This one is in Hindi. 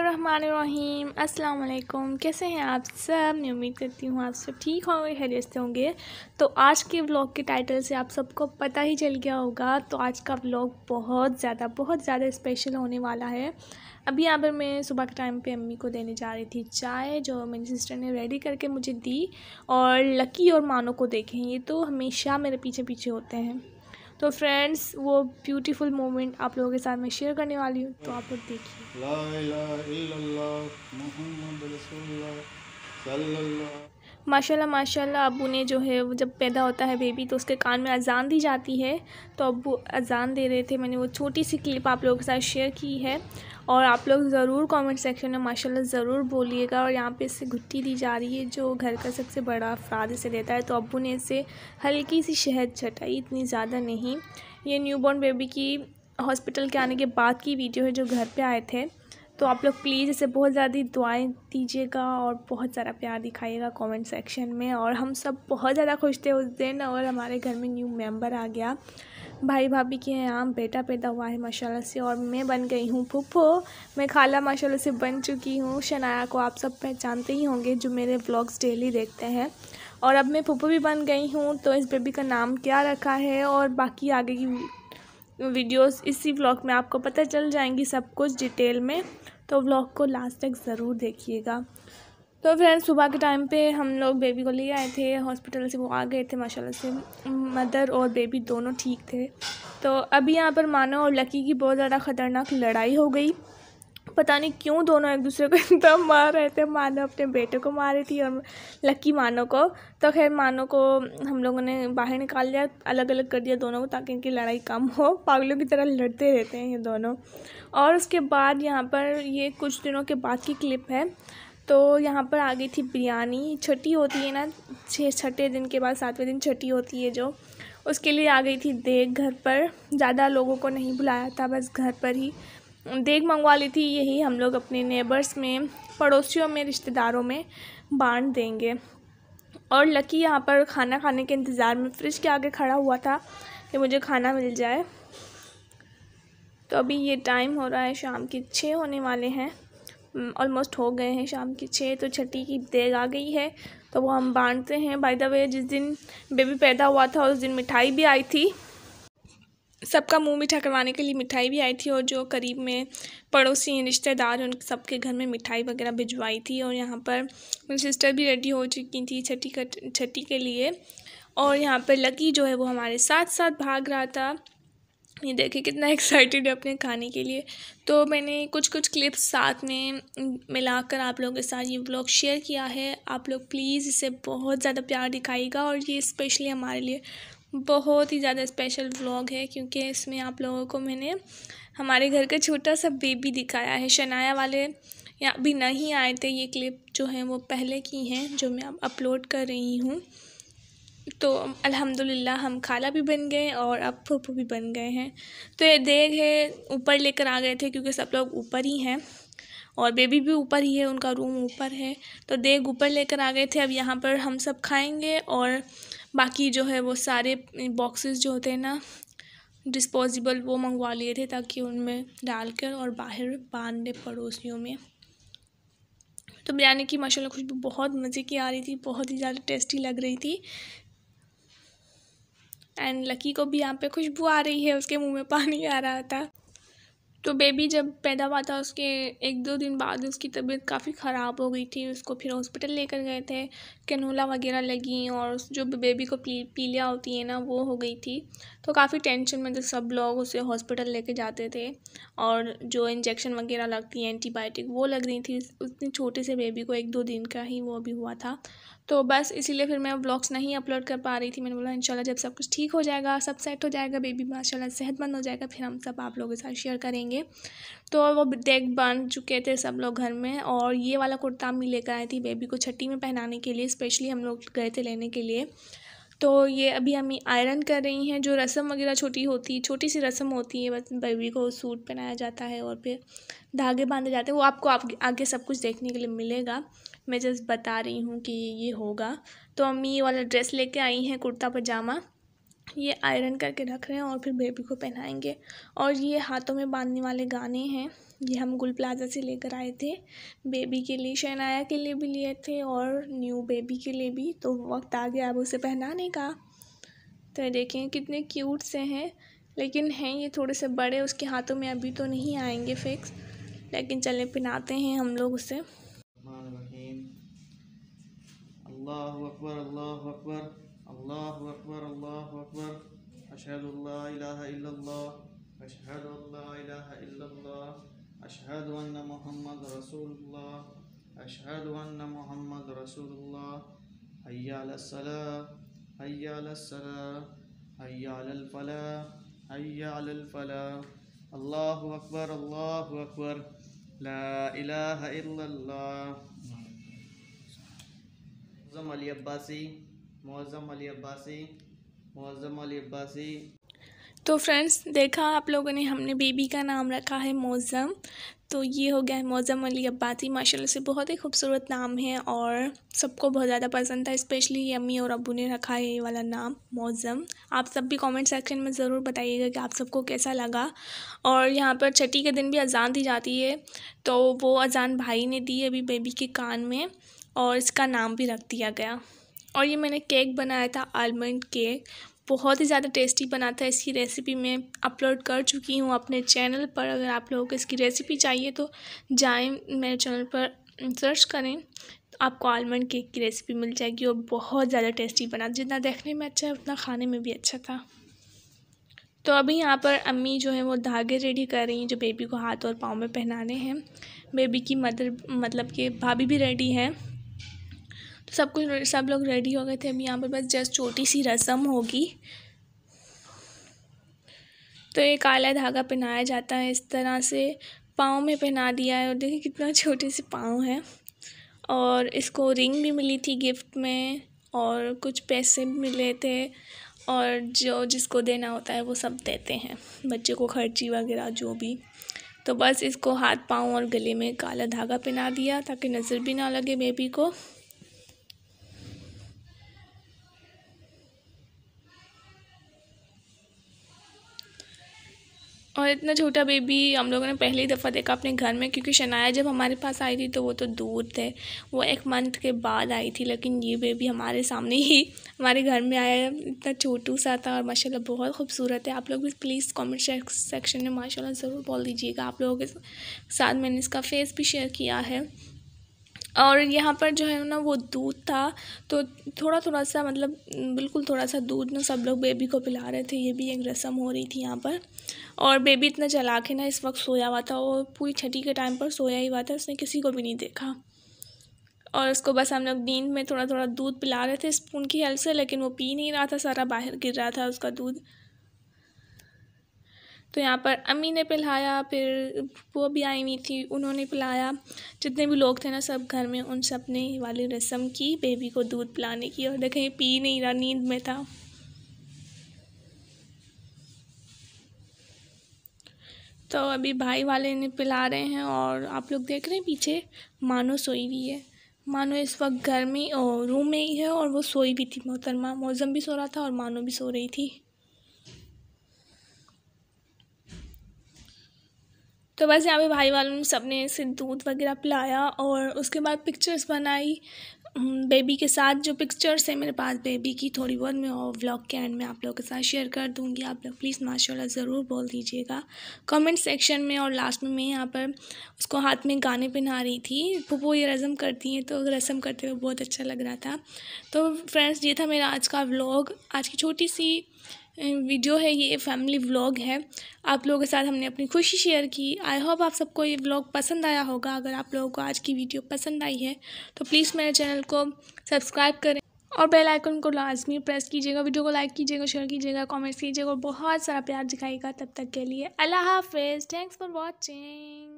बसमीम अल्लाम कैसे हैं आप सब मैं उम्मीद करती हूँ आप सब ठीक होंगे खैरियत से होंगे तो आज के व्लॉग के टाइटल से आप सबको पता ही चल गया होगा तो आज का व्लॉग बहुत ज़्यादा बहुत ज़्यादा स्पेशल होने वाला है अभी यहाँ पर मैं सुबह के टाइम पे अम्मी को देने जा रही थी चाय जो मेरी सिस्टर ने रेडी करके मुझे दी और लकी और मानो को देखें ये तो हमेशा मेरे पीछे पीछे होते हैं तो फ्रेंड्स वो ब्यूटीफुल मोमेंट आप लोगों के साथ मैं शेयर करने वाली हूँ तो आप लोग देखिए माशाल्लाह माशाल्लाह अबू ने जो है वो जब पैदा होता है बेबी तो उसके कान में अजान दी जाती है तो अबू अजान दे रहे थे मैंने वो छोटी सी क्लिप आप लोगों के साथ शेयर की है और आप लोग ज़रूर कमेंट सेक्शन में माशाल्लाह ज़रूर बोलिएगा और यहाँ पे इससे घुट्टी दी जा रही है जो घर का सबसे बड़ा अफराद इसे देता है तो अबू ने इसे हल्की सी शहद छटाई इतनी ज़्यादा नहीं ये बॉर्न बेबी की हॉस्पिटल के आने के बाद की वीडियो है जो घर पर आए थे तो आप लोग प्लीज़ इसे बहुत ज़्यादा दुआएं दीजिएगा और बहुत सारा प्यार दिखाइएगा कमेंट सेक्शन में और हम सब बहुत ज़्यादा खुश थे उस दिन और हमारे घर में न्यू मेंबर आ गया भाई भाभी के यहाँ बेटा पैदा हुआ है माशाल्लाह से और मैं बन गई हूँ पुप्पो मैं खाला माशाल्लाह से बन चुकी हूँ शनाया को आप सब पहचानते ही होंगे जो मेरे ब्लॉग्स डेली देखते हैं और अब मैं फुप्पो भी बन गई हूँ तो इस बेबी का नाम क्या रखा है और बाकी आगे की वीडियोस इसी ब्लॉग में आपको पता चल जाएंगी सब कुछ डिटेल में तो व्लॉग को लास्ट तक ज़रूर देखिएगा तो फ्रेंड्स सुबह के टाइम पे हम लोग बेबी को ले आए थे हॉस्पिटल से वो आ गए थे माशाल्लाह से मदर और बेबी दोनों ठीक थे तो अभी यहाँ पर मानो और लकी की बहुत ज़्यादा ख़तरनाक लड़ाई हो गई पता नहीं क्यों दोनों एक दूसरे को इतना मार रहे थे मानो अपने बेटे को मारी थी और लक्की मानो को तो खैर मानो को हम लोगों ने बाहर निकाल लिया अलग अलग कर दिया दोनों को ताकि इनकी लड़ाई कम हो पागलों की तरह लड़ते रहते हैं ये दोनों और उसके बाद यहाँ पर ये कुछ दिनों के बाद की क्लिप है तो यहाँ पर आ गई थी बिरयानी छठी होती है ना छः छठे दिन के बाद सातवें दिन छठी होती है जो उसके लिए आ गई थी देख घर पर ज़्यादा लोगों को नहीं बुलाया था बस घर पर ही देग मंगवा ली थी यही हम लोग अपने नेबर्स में पड़ोसियों में रिश्तेदारों में बांट देंगे और लकी यहाँ पर खाना खाने के इंतज़ार में फ्रिज के आगे खड़ा हुआ था कि मुझे खाना मिल जाए तो अभी ये टाइम हो रहा है शाम के छः होने वाले हैं ऑलमोस्ट हो गए हैं शाम के छः तो छठी की देग आ गई है तो वो हम बांटते हैं बाय द वे जिस दिन बेबी पैदा हुआ था उस दिन मिठाई भी आई थी सबका मुंह मीठा करवाने के लिए मिठाई भी आई थी और जो करीब में पड़ोसी हैं रिश्तेदार उन सबके घर में मिठाई वगैरह भिजवाई थी और यहाँ पर मेरी सिस्टर भी रेडी हो चुकी थी छठी का छठी के लिए और यहाँ पर लकी जो है वो हमारे साथ साथ भाग रहा था ये देखे कितना एक्साइटेड है अपने खाने के लिए तो मैंने कुछ कुछ क्लिप्स साथ में मिलाकर आप लोगों के साथ ये ब्लॉग शेयर किया है आप लोग प्लीज़ इसे बहुत ज़्यादा प्यार दिखाएगा और ये स्पेशली हमारे लिए बहुत ही ज़्यादा स्पेशल व्लॉग है क्योंकि इसमें आप लोगों को मैंने हमारे घर का छोटा सा बेबी दिखाया है शनाया वाले या अभी नहीं आए थे ये क्लिप जो है वो पहले की हैं जो मैं अब अपलोड कर रही हूँ तो अल्हम्दुलिल्लाह हम खाला भी बन गए और अब फूफू भी बन गए हैं तो ये देग है ऊपर लेकर आ गए थे क्योंकि सब लोग ऊपर ही हैं और बेबी भी ऊपर ही है उनका रूम ऊपर है तो देग ऊपर लेकर आ गए थे अब यहाँ पर हम सब खाएंगे और बाकी जो है वो सारे बॉक्सेस जो होते हैं ना डिस्पोजेबल वो मंगवा लिए थे ताकि उनमें डालकर और बाहर बांधने पड़ोसियों में तो बिरयानी की माशाल्लाह खुशबू बहुत मज़े की आ रही थी बहुत ही ज़्यादा टेस्टी लग रही थी एंड लकी को भी यहाँ पे खुशबू आ रही है उसके मुंह में पानी आ रहा था तो बेबी जब पैदा हुआ था उसके एक दो दिन बाद उसकी तबीयत काफ़ी ख़राब हो गई थी उसको फिर हॉस्पिटल लेकर गए थे कैनूला वगैरह लगी और उस जो बेबी को पी पीलिया होती है ना वो हो गई थी तो काफ़ी टेंशन में थे सब लोग उसे हॉस्पिटल लेके जाते थे और जो इंजेक्शन वगैरह लगती है एंटीबायोटिक वो लग रही थी उतने छोटे से बेबी को एक दो दिन का ही वो भी हुआ था तो बस इसीलिए फिर मैं ब्लॉग्स नहीं अपलोड कर पा रही थी मैंने बोला इंशाल्लाह जब सब कुछ ठीक हो जाएगा सब सेट हो जाएगा बेबी माशाल्लाह सेहतमंद हो जाएगा फिर हम सब आप लोगों के साथ शेयर करेंगे जाएंगे तो वो बैग बांध चुके थे सब लोग घर में और ये वाला कुर्ता भी लेकर आए थे बेबी को छट्टी में पहनाने के लिए स्पेशली हम लोग गए थे लेने के लिए तो ये अभी हम आयरन कर रही हैं जो रस्म वगैरह छोटी होती है छोटी सी रस्म होती है बस बेबी को सूट पहनाया जाता है और फिर धागे बांधे जाते हैं वो आपको आगे, आगे सब कुछ देखने के लिए मिलेगा मैं जस्ट बता रही हूँ कि ये होगा तो अम्मी ये वाला ड्रेस लेके आई हैं कुर्ता पजामा ये आयरन करके रख रहे हैं और फिर बेबी को पहनाएंगे और ये हाथों में बांधने वाले गाने हैं ये हम गुल प्लाजा से लेकर आए थे बेबी के लिए शहनाया के लिए भी लिए थे और न्यू बेबी के लिए भी तो वक्त आ गया अब उसे पहनाने का तो देखें कितने क्यूट से हैं लेकिन हैं ये थोड़े से बड़े उसके हाथों में अभी तो नहीं आएंगे फिक्स लेकिन चले पहनाते हैं हम लोग उसे अल्लाह अकबर अल्लाह अकबर الله أكبر الله أكبر أشهد أن لا إله إلا الله أشهد أن لا إله إلا الله أشهد أن محمد رسول الله أشهد أن محمد رسول الله حي على الصلاة حي على الصلاة حي على الفلاح حي على الفلاح الله أكبر الله أكبر لا إله إلا الله نعم. زم علي عباسی मुआज़म अली अब्बासी मुआज़म अली अब्बासी तो फ्रेंड्स देखा आप लोगों ने हमने बेबी का नाम रखा है मौज़म तो ये हो गया है मौज़म अली अब्बासी माशाल्लाह से बहुत ही खूबसूरत नाम है और सबको बहुत ज़्यादा पसंद था स्पेशली अम्मी और अबू ने रखा है ये वाला नाम मौज़म आप सब भी कमेंट सेक्शन में ज़रूर बताइएगा कि आप सबको कैसा लगा और यहाँ पर छठी के दिन भी अजान दी जाती है तो वो अजान भाई ने दी अभी बेबी के कान में और इसका नाम भी रख दिया गया और ये मैंने केक बनाया था आलमंड केक बहुत ही ज़्यादा टेस्टी बना था इसकी रेसिपी मैं अपलोड कर चुकी हूँ अपने चैनल पर अगर आप लोगों को इसकी रेसिपी चाहिए तो जाएँ मेरे चैनल पर सर्च करें तो आपको आलमंड केक की रेसिपी मिल जाएगी और बहुत ज़्यादा टेस्टी बना जितना देखने में अच्छा है उतना खाने में भी अच्छा था तो अभी यहाँ पर अम्मी जो है वो धागे रेडी कर रही हैं जो बेबी को हाथ और पाँव में पहनाने हैं बेबी की मदर मतलब कि भाभी भी रेडी है सब कुछ सब लोग रेडी हो गए थे अभी यहाँ पर बस जस्ट छोटी सी रस्म होगी तो ये काला धागा पहनाया जाता है इस तरह से पाँव में पहना दिया है और देखिए कितना छोटे से पाँव है और इसको रिंग भी मिली थी गिफ्ट में और कुछ पैसे भी मिले थे और जो जिसको देना होता है वो सब देते हैं बच्चे को खर्ची वगैरह जो भी तो बस इसको हाथ पाँव और गले में काला धागा पहना दिया ताकि नज़र भी ना लगे बेबी को और इतना छोटा बेबी हम लोगों ने पहली दफ़ा देखा अपने घर में क्योंकि शनाया जब हमारे पास आई थी तो वो तो दूर थे वो एक मंथ के बाद आई थी लेकिन ये बेबी हमारे सामने ही हमारे घर में आया इतना छोटू सा था और माशाल्लाह बहुत खूबसूरत है आप लोग भी प्लीज़ कमेंट सेक्शन में माशाल्लाह ज़रूर बोल दीजिएगा आप लोगों के साथ मैंने इसका फेस भी शेयर किया है और यहाँ पर जो है ना वो दूध था तो थोड़ा थोड़ा सा मतलब बिल्कुल थोड़ा सा दूध ना सब लोग बेबी को पिला रहे थे ये भी एक रस्म हो रही थी यहाँ पर और बेबी इतना जला के ना इस वक्त सोया हुआ था और पूरी छठी के टाइम पर सोया ही हुआ था उसने किसी को भी नहीं देखा और उसको बस हम लोग नींद में थोड़ा थोड़ा दूध पिला रहे थे स्पून की हेल्प से लेकिन वो पी नहीं रहा था सारा बाहर गिर रहा था उसका दूध तो यहाँ पर अम्मी ने पिलाया फिर वो भी आई हुई थी उन्होंने पिलाया जितने भी लोग थे ना सब घर में उन सब ने वाली रस्म की बेबी को दूध पिलाने की और देखें पी नहीं रहा नींद में था तो अभी भाई वाले ने पिला रहे हैं और आप लोग देख रहे हैं पीछे मानो सोई हुई है मानो इस वक्त घर में और रूम में ही है और वो सोई भी थी मोहतरमा मौजम भी सो रहा था और मानो भी सो रही थी तो बस यहाँ पे भाई वालों ने सब ने इसे दूध वगैरह पिलाया और उसके बाद पिक्चर्स बनाई बेबी के साथ जो पिक्चर्स है मेरे पास बेबी की थोड़ी बहुत मैं और व्लॉग के एंड में आप लोगों के साथ शेयर कर दूंगी आप लोग प्लीज़ माशाल्लाह ज़रूर बोल दीजिएगा कमेंट सेक्शन में और लास्ट में मैं यहाँ पर उसको हाथ में गाने पहना रही थी पप्पो ये रस्म करती हैं तो रस्म करते हुए बहुत अच्छा लग रहा था तो फ्रेंड्स ये था मेरा आज का व्लॉग आज की छोटी सी वीडियो है ये फैमिली व्लॉग है आप लोगों के साथ हमने अपनी खुशी शेयर की आई होप आप सबको ये व्लॉग पसंद आया होगा अगर आप लोगों को आज की वीडियो पसंद आई है तो प्लीज़ मेरे चैनल को सब्सक्राइब करें और बेल आइकन को लाजमी प्रेस कीजिएगा वीडियो को लाइक कीजिएगा शेयर कीजिएगा कॉमेंट्स कीजिएगा और बहुत सारा प्यार दिखाएगा तब तक के लिए अल्लाह हाफिज़ थैंक्स फॉर वॉचिंग